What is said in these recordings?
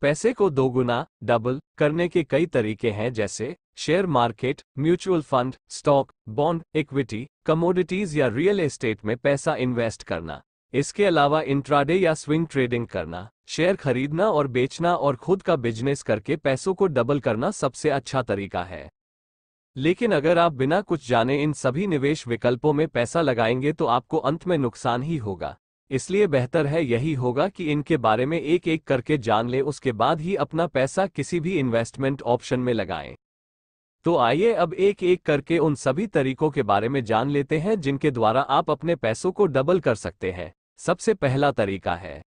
पैसे को दोगुना डबल करने के कई तरीके हैं जैसे share market mutual fund stock bond equity commodities या रियल एस्टेट में पैसा इन्वेस्ट करना इसके अलावा इंट्राडे या स्विंग ट्रेडिंग करना शेयर खरीदना और बेचना और खुद का बिजनेस करके पैसों को डबल करना सबसे अच्छा तरीका है लेकिन अगर आप बिना कुछ जाने इन सभी निवेश विकल्पों में पैसा लगाएंगे तो आपको अंत में नुकसान ही होगा इसलिए बेहतर है यही होगा कि इनके बारे में एक एक करके जान ले उसके बाद ही अपना पैसा किसी भी इन्वेस्टमेंट ऑप्शन में लगाएं तो आइए अब एक एक करके उन सभी तरीकों के बारे में जान लेते हैं जिनके द्वारा आप अपने पैसों को डबल कर सकते हैं सबसे पहला तरीका है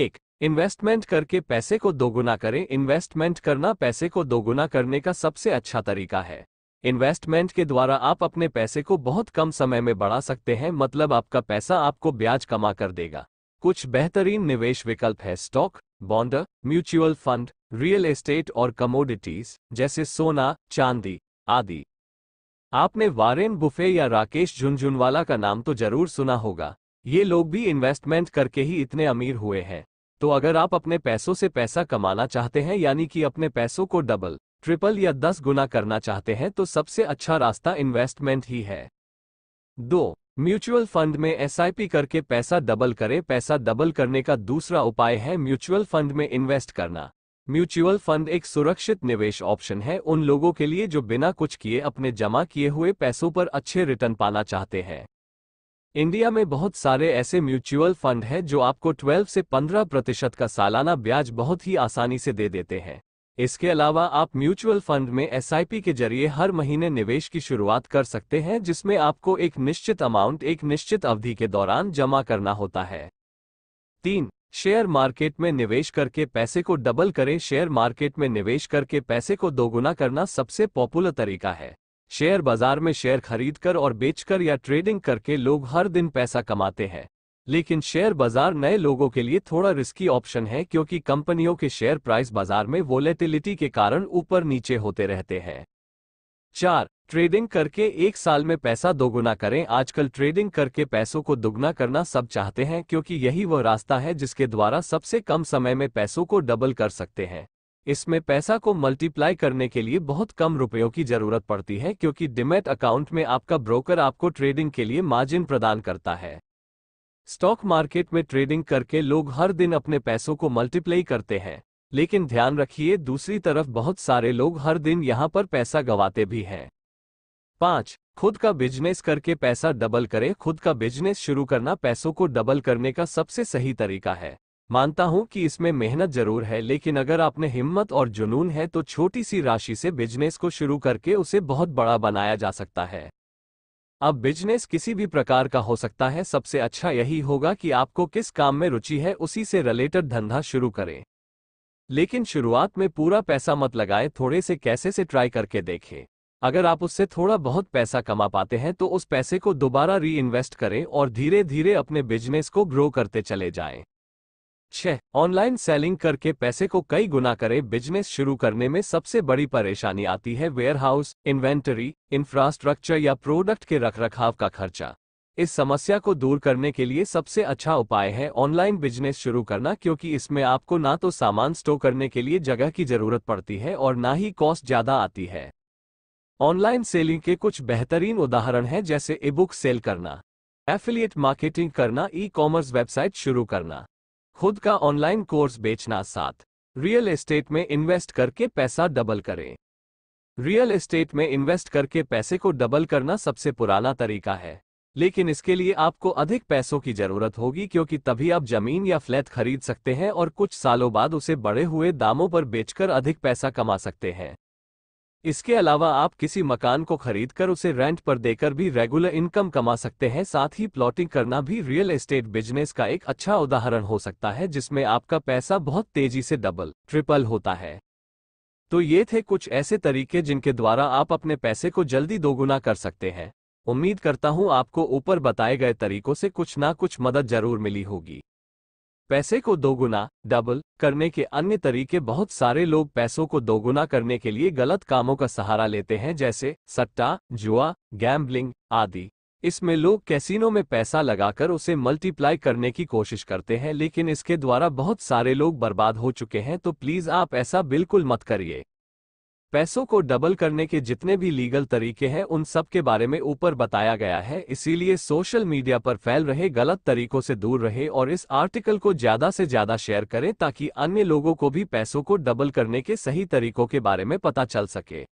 एक इन्वेस्टमेंट करके पैसे को दोगुना करें इन्वेस्टमेंट करना पैसे को दोगुना करने का सबसे अच्छा तरीका है इन्वेस्टमेंट के द्वारा आप अपने पैसे को बहुत कम समय में बढ़ा सकते हैं मतलब आपका पैसा आपको ब्याज कमा कर देगा कुछ बेहतरीन निवेश विकल्प है stock bond mutual fund real estate और कमोडिटीज जैसे सोना चांदी आदि आपने वारेन बुफे या राकेश झुंझुनवाला का नाम तो जरूर सुना होगा ये लोग भी इन्वेस्टमेंट करके ही इतने अमीर हुए हैं तो अगर आप अपने पैसों से पैसा कमाना चाहते हैं यानी कि अपने पैसों को डबल ट्रिपल या दस गुना करना चाहते हैं तो सबसे अच्छा रास्ता इन्वेस्टमेंट ही है दो म्यूचुअल फंड में एसआईपी करके पैसा डबल करें पैसा डबल करने का दूसरा उपाय है म्यूचुअल फंड में इन्वेस्ट करना म्यूचुअल फंड एक सुरक्षित निवेश ऑप्शन है उन लोगों के लिए जो बिना कुछ किए अपने जमा किए हुए पैसों पर अच्छे रिटर्न पाना चाहते हैं इंडिया में बहुत सारे ऐसे म्यूचुअल फंड हैं जो आपको 12 से 15 प्रतिशत का सालाना ब्याज बहुत ही आसानी से दे देते हैं इसके अलावा आप म्यूचुअल फंड में एस के जरिए हर महीने निवेश की शुरुआत कर सकते हैं जिसमें आपको एक निश्चित अमाउंट एक निश्चित अवधि के दौरान जमा करना होता है तीन शेयर मार्केट में निवेश करके पैसे को डबल करें शेयर मार्केट में निवेश करके पैसे को दोगुना करना सबसे पॉपुलर तरीका है शेयर बाजार में शेयर खरीदकर और बेचकर या ट्रेडिंग करके लोग हर दिन पैसा कमाते हैं लेकिन शेयर बाजार नए लोगों के लिए थोड़ा रिस्की ऑप्शन है क्योंकि कंपनियों के शेयर प्राइस बाजार में वोलेटिलिटी के कारण ऊपर नीचे होते रहते हैं चार ट्रेडिंग करके एक साल में पैसा दोगुना करें आजकल ट्रेडिंग करके पैसों को दुगना करना सब चाहते हैं क्योंकि यही वह रास्ता है जिसके द्वारा सबसे कम समय में पैसों को डबल कर सकते हैं इसमें पैसा को मल्टीप्लाई करने के लिए बहुत कम रुपयों की जरूरत पड़ती है क्योंकि डिमेट अकाउंट में आपका ब्रोकर आपको ट्रेडिंग के लिए मार्जिन प्रदान करता है स्टॉक मार्केट में ट्रेडिंग करके लोग हर दिन अपने पैसों को मल्टीप्लाई करते हैं लेकिन ध्यान रखिए दूसरी तरफ बहुत सारे लोग हर दिन यहाँ पर पैसा गंवाते भी हैं पाँच खुद का बिजनेस करके पैसा डबल करें खुद का बिजनेस शुरू करना पैसों को डबल करने का सबसे सही तरीका है मानता हूं कि इसमें मेहनत जरूर है लेकिन अगर आपने हिम्मत और जुनून है तो छोटी सी राशि से बिजनेस को शुरू करके उसे बहुत बड़ा बनाया जा सकता है अब बिजनेस किसी भी प्रकार का हो सकता है सबसे अच्छा यही होगा कि आपको किस काम में रुचि है उसी से रिलेटेड धंधा शुरू करें लेकिन शुरुआत में पूरा पैसा मत लगाए थोड़े से कैसे से ट्राई करके देखें अगर आप उससे थोड़ा बहुत पैसा कमा पाते हैं तो उस पैसे को दोबारा री करें और धीरे धीरे अपने बिजनेस को ग्रो करते चले जाएं। छह ऑनलाइन सेलिंग करके पैसे को कई गुना करें बिजनेस शुरू करने में सबसे बड़ी परेशानी आती है वेयरहाउस इन्वेंटरी इंफ्रास्ट्रक्चर या प्रोडक्ट के रखरखाव का खर्चा इस समस्या को दूर करने के लिए सबसे अच्छा उपाय है ऑनलाइन बिजनेस शुरू करना क्योंकि इसमें आपको ना तो सामान स्टोर करने के लिए जगह की जरूरत पड़ती है और ना ही कॉस्ट ज़्यादा आती है ऑनलाइन सेलिंग के कुछ बेहतरीन उदाहरण हैं जैसे ई बुक सेल करना एफिलिएट मार्केटिंग करना ई कॉमर्स वेबसाइट शुरू करना खुद का ऑनलाइन कोर्स बेचना साथ रियल एस्टेट में इन्वेस्ट करके पैसा डबल करें रियल एस्टेट में इन्वेस्ट करके पैसे को डबल करना सबसे पुराना तरीका है लेकिन इसके लिए आपको अधिक पैसों की जरूरत होगी क्योंकि तभी आप जमीन या फ्लैट खरीद सकते हैं और कुछ सालों बाद उसे बड़े हुए दामों पर बेचकर अधिक पैसा कमा सकते हैं इसके अलावा आप किसी मकान को खरीद कर उसे रेंट पर देकर भी रेगुलर इनकम कमा सकते हैं साथ ही प्लॉटिंग करना भी रियल एस्टेट बिजनेस का एक अच्छा उदाहरण हो सकता है जिसमें आपका पैसा बहुत तेजी से डबल ट्रिपल होता है तो ये थे कुछ ऐसे तरीके जिनके द्वारा आप अपने पैसे को जल्दी दोगुना कर सकते हैं उम्मीद करता हूँ आपको ऊपर बताए गए तरीकों से कुछ ना कुछ मदद जरूर मिली होगी पैसे को दोगुना डबल करने के अन्य तरीके बहुत सारे लोग पैसों को दोगुना करने के लिए गलत कामों का सहारा लेते हैं जैसे सट्टा जुआ गैम्बलिंग आदि इसमें लोग कैसीनो में पैसा लगाकर उसे मल्टीप्लाई करने की कोशिश करते हैं लेकिन इसके द्वारा बहुत सारे लोग बर्बाद हो चुके हैं तो प्लीज़ आप ऐसा बिल्कुल मत करिए पैसों को डबल करने के जितने भी लीगल तरीके हैं उन सब के बारे में ऊपर बताया गया है इसीलिए सोशल मीडिया पर फैल रहे गलत तरीकों से दूर रहे और इस आर्टिकल को ज्यादा से ज्यादा शेयर करें ताकि अन्य लोगों को भी पैसों को डबल करने के सही तरीकों के बारे में पता चल सके